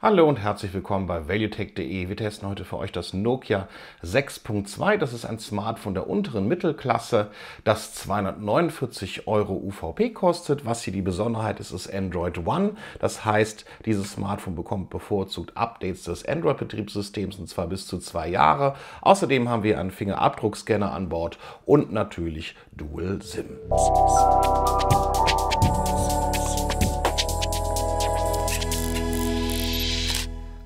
Hallo und herzlich willkommen bei ValueTech.de. Wir testen heute für euch das Nokia 6.2. Das ist ein Smartphone der unteren Mittelklasse, das 249 Euro UVP kostet. Was hier die Besonderheit ist, ist Android One. Das heißt, dieses Smartphone bekommt bevorzugt Updates des Android-Betriebssystems und zwar bis zu zwei Jahre. Außerdem haben wir einen Fingerabdruckscanner an Bord und natürlich Dual SIM.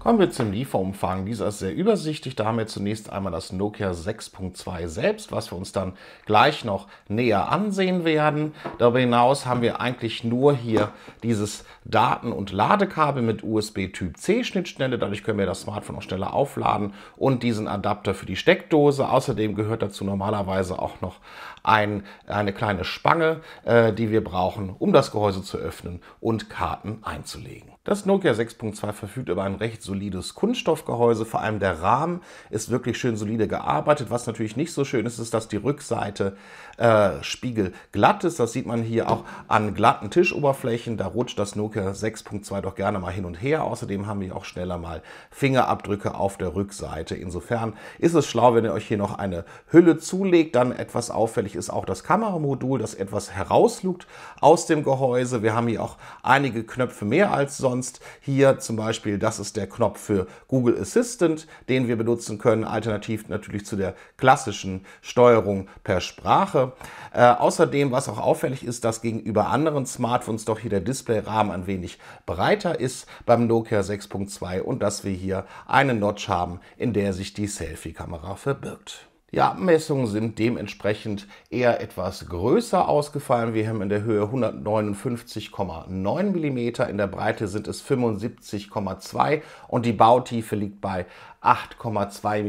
Kommen wir zum Lieferumfang. Dieser ist sehr übersichtlich. Da haben wir zunächst einmal das Nokia 6.2 selbst, was wir uns dann gleich noch näher ansehen werden. Darüber hinaus haben wir eigentlich nur hier dieses Daten- und Ladekabel mit USB Typ C Schnittstelle. Dadurch können wir das Smartphone auch schneller aufladen und diesen Adapter für die Steckdose. Außerdem gehört dazu normalerweise auch noch ein, eine kleine Spange, äh, die wir brauchen, um das Gehäuse zu öffnen und Karten einzulegen. Das Nokia 6.2 verfügt über ein recht solides Kunststoffgehäuse. Vor allem der Rahmen ist wirklich schön solide gearbeitet. Was natürlich nicht so schön ist, ist, dass die Rückseite äh, spiegelglatt ist. Das sieht man hier auch an glatten Tischoberflächen. Da rutscht das Nokia 6.2 doch gerne mal hin und her. Außerdem haben wir auch schneller mal Fingerabdrücke auf der Rückseite. Insofern ist es schlau, wenn ihr euch hier noch eine Hülle zulegt. Dann etwas auffällig ist auch das Kameramodul, das etwas herauslugt aus dem Gehäuse. Wir haben hier auch einige Knöpfe mehr als sonst sonst. Hier zum Beispiel, das ist der Knopf für Google Assistant, den wir benutzen können, alternativ natürlich zu der klassischen Steuerung per Sprache. Äh, außerdem, was auch auffällig ist, dass gegenüber anderen Smartphones doch hier der Displayrahmen ein wenig breiter ist beim Nokia 6.2 und dass wir hier eine Notch haben, in der sich die Selfie-Kamera verbirgt. Die Abmessungen sind dementsprechend eher etwas größer ausgefallen. Wir haben in der Höhe 159,9 mm, in der Breite sind es 75,2 und die Bautiefe liegt bei 8,2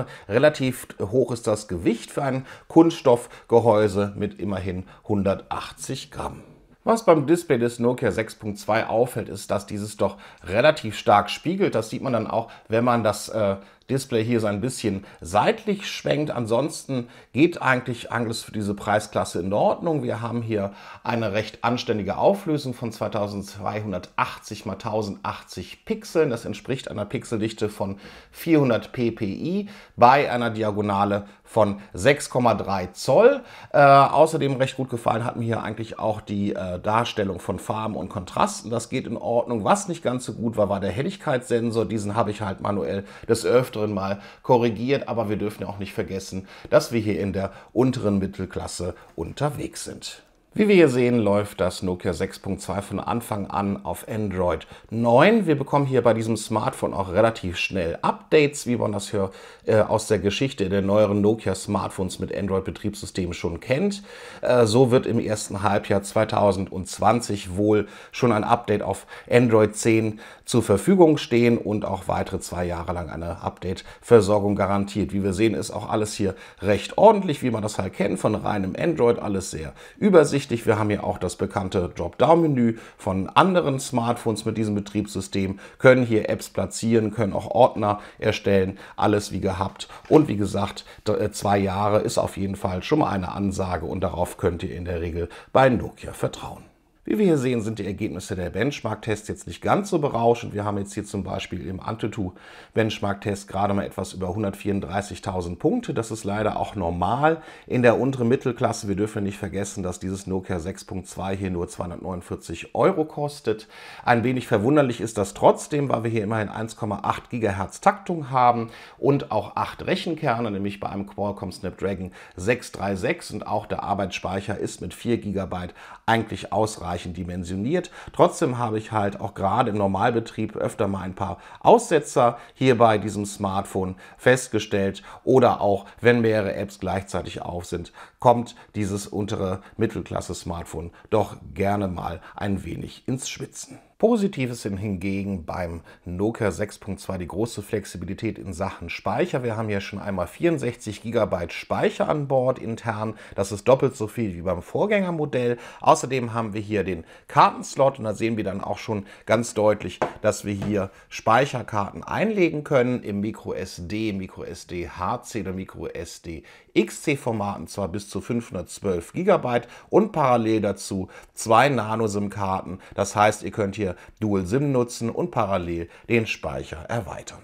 mm. Relativ hoch ist das Gewicht für ein Kunststoffgehäuse mit immerhin 180 Gramm. Was beim Display des Nokia 6.2 auffällt, ist, dass dieses doch relativ stark spiegelt. Das sieht man dann auch, wenn man das äh, Display hier so ein bisschen seitlich schwenkt. Ansonsten geht eigentlich alles für diese Preisklasse in Ordnung. Wir haben hier eine recht anständige Auflösung von 2280 x 1080 Pixeln. Das entspricht einer Pixeldichte von 400 ppi bei einer Diagonale von 6,3 Zoll. Äh, außerdem recht gut gefallen hat mir hier eigentlich auch die äh, Darstellung von Farben und Kontrasten. Das geht in Ordnung. Was nicht ganz so gut war, war der Helligkeitssensor. Diesen habe ich halt manuell des Öfteren öfteren Mal korrigiert, aber wir dürfen auch nicht vergessen, dass wir hier in der unteren Mittelklasse unterwegs sind. Wie wir hier sehen, läuft das Nokia 6.2 von Anfang an auf Android 9. Wir bekommen hier bei diesem Smartphone auch relativ schnell Updates, wie man das hier äh, aus der Geschichte der neueren Nokia-Smartphones mit Android-Betriebssystemen schon kennt. Äh, so wird im ersten Halbjahr 2020 wohl schon ein Update auf Android 10 zur Verfügung stehen und auch weitere zwei Jahre lang eine Update-Versorgung garantiert. Wie wir sehen, ist auch alles hier recht ordentlich, wie man das halt kennt, von reinem Android, alles sehr übersichtlich wichtig, wir haben hier auch das bekannte Dropdown-Menü von anderen Smartphones mit diesem Betriebssystem, können hier Apps platzieren, können auch Ordner erstellen, alles wie gehabt. Und wie gesagt, äh, zwei Jahre ist auf jeden Fall schon mal eine Ansage und darauf könnt ihr in der Regel bei Nokia vertrauen. Wie wir hier sehen, sind die Ergebnisse der Benchmark-Tests jetzt nicht ganz so berauschend. Wir haben jetzt hier zum Beispiel im antetu Benchmark-Test gerade mal etwas über 134.000 Punkte. Das ist leider auch normal in der unteren Mittelklasse. Wir dürfen nicht vergessen, dass dieses Nokia 6.2 hier nur 249 Euro kostet. Ein wenig verwunderlich ist das trotzdem, weil wir hier immerhin 1,8 GHz Taktung haben und auch 8 Rechenkerne, nämlich bei einem Qualcomm Snapdragon 636 und auch der Arbeitsspeicher ist mit 4 GB eigentlich ausreichend ausreichend dimensioniert. Trotzdem habe ich halt auch gerade im Normalbetrieb öfter mal ein paar Aussetzer hier bei diesem Smartphone festgestellt oder auch wenn mehrere Apps gleichzeitig auf sind, kommt dieses untere Mittelklasse-Smartphone doch gerne mal ein wenig ins Schwitzen. Positiv ist hingegen beim Nokia 6.2 die große Flexibilität in Sachen Speicher. Wir haben hier schon einmal 64 GB Speicher an Bord intern. Das ist doppelt so viel wie beim Vorgängermodell. Außerdem haben wir hier den Kartenslot und da sehen wir dann auch schon ganz deutlich, dass wir hier Speicherkarten einlegen können im MicroSD, MicroSD HC oder MicroSD XC-Formaten zwar bis zu 512 GB und parallel dazu zwei Nano-SIM-Karten. Das heißt, ihr könnt hier Dual SIM nutzen und parallel den Speicher erweitern.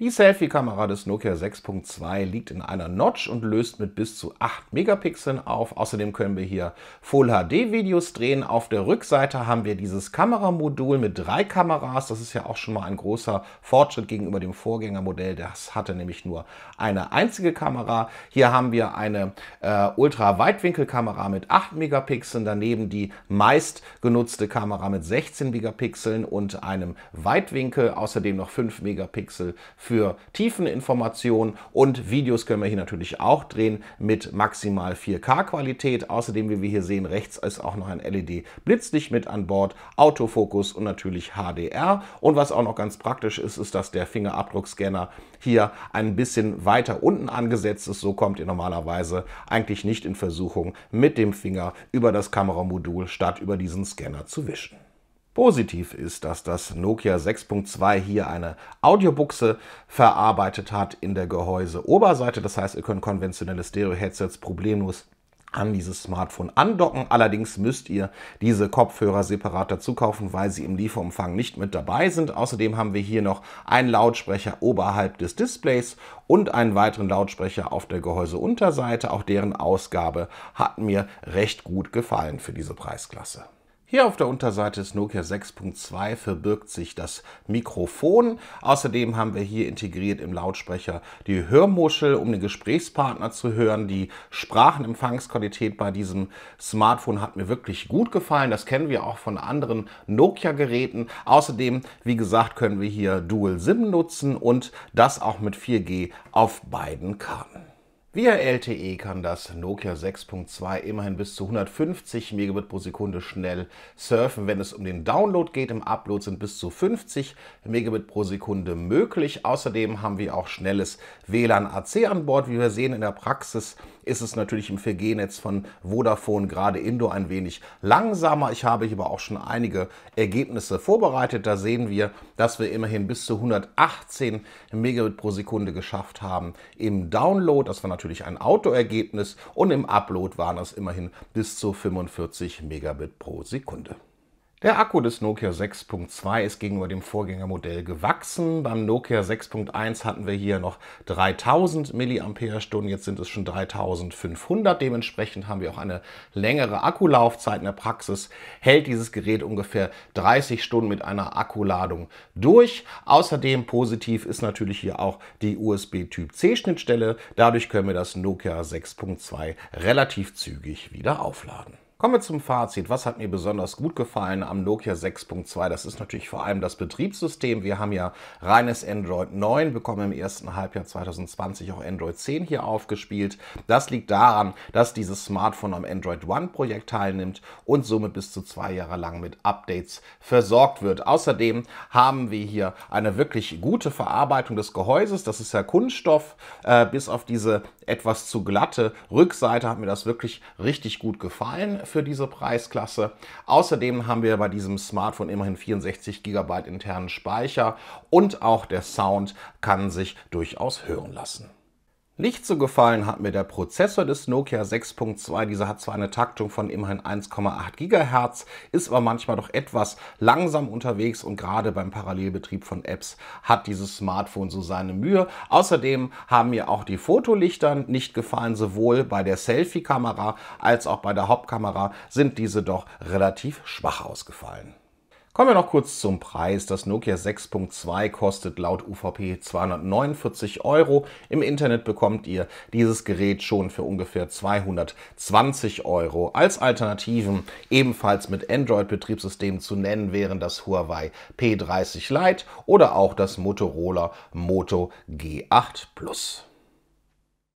Die Selfie-Kamera des Nokia 6.2 liegt in einer Notch und löst mit bis zu 8 Megapixeln auf. Außerdem können wir hier Full HD-Videos drehen. Auf der Rückseite haben wir dieses Kameramodul mit drei Kameras. Das ist ja auch schon mal ein großer Fortschritt gegenüber dem Vorgängermodell. Das hatte nämlich nur eine einzige Kamera. Hier haben wir eine äh, Ultra-Weitwinkelkamera mit 8 Megapixeln. Daneben die meist genutzte Kamera mit 16 Megapixeln und einem Weitwinkel. Außerdem noch 5 Megapixel für für Tiefeninformationen und Videos können wir hier natürlich auch drehen mit maximal 4K-Qualität. Außerdem, wie wir hier sehen, rechts ist auch noch ein LED-Blitzlicht mit an Bord, Autofokus und natürlich HDR. Und was auch noch ganz praktisch ist, ist, dass der Fingerabdruckscanner hier ein bisschen weiter unten angesetzt ist. So kommt ihr normalerweise eigentlich nicht in Versuchung, mit dem Finger über das Kameramodul statt über diesen Scanner zu wischen. Positiv ist, dass das Nokia 6.2 hier eine Audiobuchse verarbeitet hat in der Gehäuseoberseite. Das heißt, ihr könnt konventionelle Stereo-Headsets problemlos an dieses Smartphone andocken. Allerdings müsst ihr diese Kopfhörer separat dazu kaufen, weil sie im Lieferumfang nicht mit dabei sind. Außerdem haben wir hier noch einen Lautsprecher oberhalb des Displays und einen weiteren Lautsprecher auf der Gehäuseunterseite. Auch deren Ausgabe hat mir recht gut gefallen für diese Preisklasse. Hier auf der Unterseite des Nokia 6.2 verbirgt sich das Mikrofon. Außerdem haben wir hier integriert im Lautsprecher die Hörmuschel, um den Gesprächspartner zu hören. Die Sprachenempfangsqualität bei diesem Smartphone hat mir wirklich gut gefallen. Das kennen wir auch von anderen Nokia-Geräten. Außerdem, wie gesagt, können wir hier Dual SIM nutzen und das auch mit 4G auf beiden Karten. Via LTE kann das Nokia 6.2 immerhin bis zu 150 Megabit pro Sekunde schnell surfen. Wenn es um den Download geht, im Upload sind bis zu 50 Megabit pro Sekunde möglich. Außerdem haben wir auch schnelles WLAN AC an Bord. Wie wir sehen, in der Praxis ist es natürlich im 4G-Netz von Vodafone gerade Indoor ein wenig langsamer. Ich habe hier aber auch schon einige Ergebnisse vorbereitet. Da sehen wir, dass wir immerhin bis zu 118 Megabit pro Sekunde geschafft haben im Download. Das war natürlich natürlich ein Autoergebnis und im Upload waren es immerhin bis zu 45 Megabit pro Sekunde. Der Akku des Nokia 6.2 ist gegenüber dem Vorgängermodell gewachsen. Beim Nokia 6.1 hatten wir hier noch 3000 mAh, jetzt sind es schon 3500. Dementsprechend haben wir auch eine längere Akkulaufzeit. In der Praxis hält dieses Gerät ungefähr 30 Stunden mit einer Akkuladung durch. Außerdem positiv ist natürlich hier auch die USB Typ C Schnittstelle. Dadurch können wir das Nokia 6.2 relativ zügig wieder aufladen. Kommen wir zum Fazit. Was hat mir besonders gut gefallen am Nokia 6.2? Das ist natürlich vor allem das Betriebssystem. Wir haben ja reines Android 9, bekommen im ersten Halbjahr 2020 auch Android 10 hier aufgespielt. Das liegt daran, dass dieses Smartphone am Android One-Projekt teilnimmt und somit bis zu zwei Jahre lang mit Updates versorgt wird. Außerdem haben wir hier eine wirklich gute Verarbeitung des Gehäuses. Das ist ja Kunststoff, äh, bis auf diese etwas zu glatte Rückseite hat mir das wirklich richtig gut gefallen für diese Preisklasse. Außerdem haben wir bei diesem Smartphone immerhin 64 GB internen Speicher und auch der Sound kann sich durchaus hören lassen. Nicht so gefallen hat mir der Prozessor des Nokia 6.2. Dieser hat zwar eine Taktung von immerhin 1,8 GHz, ist aber manchmal doch etwas langsam unterwegs und gerade beim Parallelbetrieb von Apps hat dieses Smartphone so seine Mühe. Außerdem haben mir auch die Fotolichter nicht gefallen. Sowohl bei der Selfie-Kamera als auch bei der Hauptkamera sind diese doch relativ schwach ausgefallen. Kommen wir noch kurz zum Preis. Das Nokia 6.2 kostet laut UVP 249 Euro. Im Internet bekommt ihr dieses Gerät schon für ungefähr 220 Euro. Als Alternativen ebenfalls mit Android-Betriebssystemen zu nennen wären das Huawei P30 Lite oder auch das Motorola Moto G8 Plus.